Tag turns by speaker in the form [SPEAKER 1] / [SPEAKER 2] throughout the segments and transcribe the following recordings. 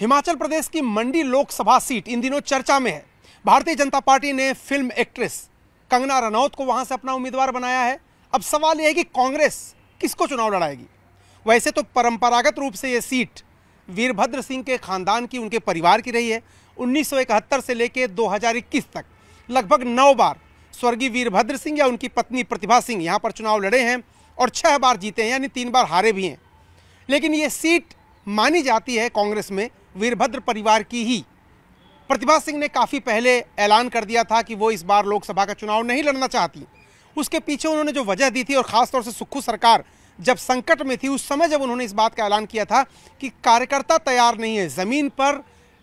[SPEAKER 1] हिमाचल प्रदेश की मंडी लोकसभा सीट इन दिनों चर्चा में है भारतीय जनता पार्टी ने फिल्म एक्ट्रेस कंगना रनौत को वहां से अपना उम्मीदवार बनाया है अब सवाल यह है कि कांग्रेस किसको चुनाव लड़ाएगी वैसे तो परंपरागत रूप से ये सीट वीरभद्र सिंह के खानदान की उनके परिवार की रही है उन्नीस से लेकर दो तक लगभग नौ बार स्वर्गीय वीरभद्र सिंह या उनकी पत्नी प्रतिभा सिंह यहाँ पर चुनाव लड़े हैं और छः बार जीते हैं यानी तीन बार हारे भी हैं लेकिन ये सीट मानी जाती है कांग्रेस में वीरभद्र परिवार की ही प्रतिभा सिंह ने काफ़ी पहले ऐलान कर दिया था कि वो इस बार लोकसभा का चुनाव नहीं लड़ना चाहती उसके पीछे उन्होंने जो वजह दी थी और ख़ासतौर से सुक्खू सरकार जब संकट में थी उस समय जब उन्होंने इस बात का ऐलान किया था कि कार्यकर्ता तैयार नहीं है ज़मीन पर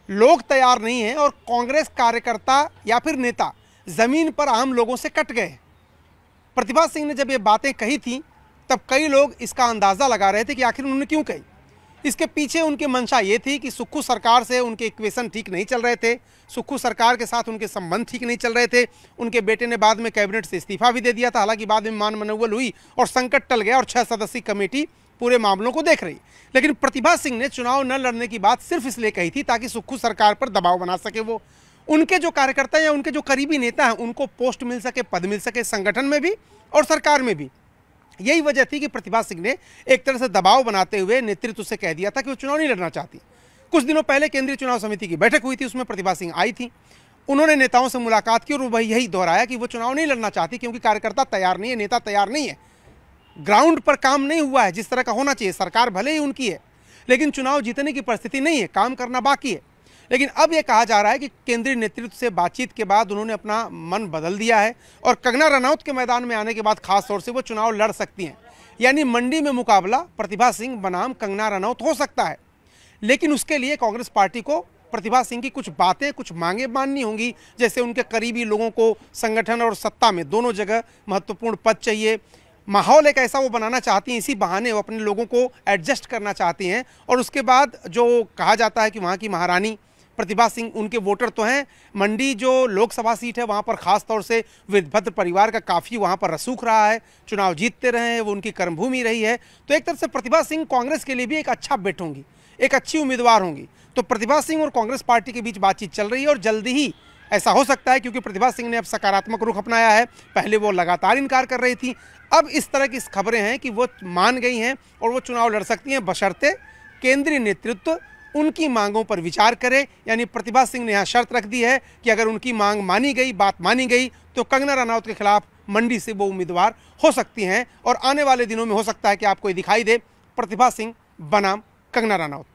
[SPEAKER 1] लोग तैयार नहीं हैं और कांग्रेस कार्यकर्ता या फिर नेता ज़मीन पर आम लोगों से कट गए प्रतिभा सिंह ने जब ये बातें कही थी तब कई लोग इसका अंदाज़ा लगा रहे थे कि आखिर उन्होंने क्यों कही इसके पीछे उनकी मंशा ये थी कि सुक्खू सरकार से उनके इक्वेशन ठीक नहीं चल रहे थे सुक्खू सरकार के साथ उनके संबंध ठीक नहीं चल रहे थे उनके बेटे ने बाद में कैबिनेट से इस्तीफा भी दे दिया था हालांकि बाद में मान मनोवल हुई और संकट टल गया और छह सदस्यीय कमेटी पूरे मामलों को देख रही लेकिन प्रतिभा सिंह ने चुनाव न लड़ने की बात सिर्फ इसलिए कही थी ताकि सुक्खू सरकार पर दबाव बना सके वो उनके जो कार्यकर्ता या उनके जो करीबी नेता हैं उनको पोस्ट मिल सके पद मिल सके संगठन में भी और सरकार में भी यही वजह थी कि प्रतिभा सिंह ने एक तरह से दबाव बनाते हुए नेतृत्व से कह दिया था कि वो चुनाव नहीं लड़ना चाहती कुछ दिनों पहले केंद्रीय चुनाव समिति की बैठक हुई थी उसमें प्रतिभा सिंह आई थी उन्होंने नेताओं से मुलाकात की और वही यही दोहराया कि वो चुनाव नहीं लड़ना चाहती क्योंकि कार्यकर्ता तैयार नहीं है नेता तैयार नहीं है ग्राउंड पर काम नहीं हुआ है जिस तरह का होना चाहिए सरकार भले ही उनकी है लेकिन चुनाव जीतने की परिस्थिति नहीं है काम करना बाकी है लेकिन अब ये कहा जा रहा है कि केंद्रीय नेतृत्व से बातचीत के बाद उन्होंने अपना मन बदल दिया है और कंगना रनौत के मैदान में आने के बाद खासतौर से वो चुनाव लड़ सकती हैं यानी मंडी में मुकाबला प्रतिभा सिंह बनाम कंगना रनौत हो सकता है लेकिन उसके लिए कांग्रेस पार्टी को प्रतिभा सिंह की कुछ बातें कुछ मांगे माननी होंगी जैसे उनके करीबी लोगों को संगठन और सत्ता में दोनों जगह महत्वपूर्ण पद चाहिए माहौल एक ऐसा वो बनाना चाहती हैं इसी बहाने वो अपने लोगों को एडजस्ट करना चाहती हैं और उसके बाद जो कहा जाता है कि वहाँ की महारानी प्रतिभा सिंह उनके वोटर तो हैं मंडी जो लोकसभा सीट है वहाँ पर ख़ास तौर से वीरभद्र परिवार का काफ़ी वहाँ पर रसूख रहा है चुनाव जीतते रहे हैं वो उनकी कर्मभूमि रही है तो एक तरफ से प्रतिभा सिंह कांग्रेस के लिए भी एक अच्छा बेट होंगी एक अच्छी उम्मीदवार होंगी तो प्रतिभा सिंह और कांग्रेस पार्टी के बीच बातचीत चल रही है और जल्दी ही ऐसा हो सकता है क्योंकि प्रतिभा सिंह ने अब सकारात्मक रुख अपनाया है पहले वो लगातार इनकार कर रही थी अब इस तरह की खबरें हैं कि वो मान गई हैं और वो चुनाव लड़ सकती हैं बशर्ते केंद्रीय नेतृत्व उनकी मांगों पर विचार करे यानी प्रतिभा सिंह ने यहाँ शर्त रख दी है कि अगर उनकी मांग मानी गई बात मानी गई तो कंगना रनौत के खिलाफ मंडी से वो उम्मीदवार हो सकती हैं और आने वाले दिनों में हो सकता है कि आपको ये दिखाई दे प्रतिभा सिंह बनाम कंगना रनौत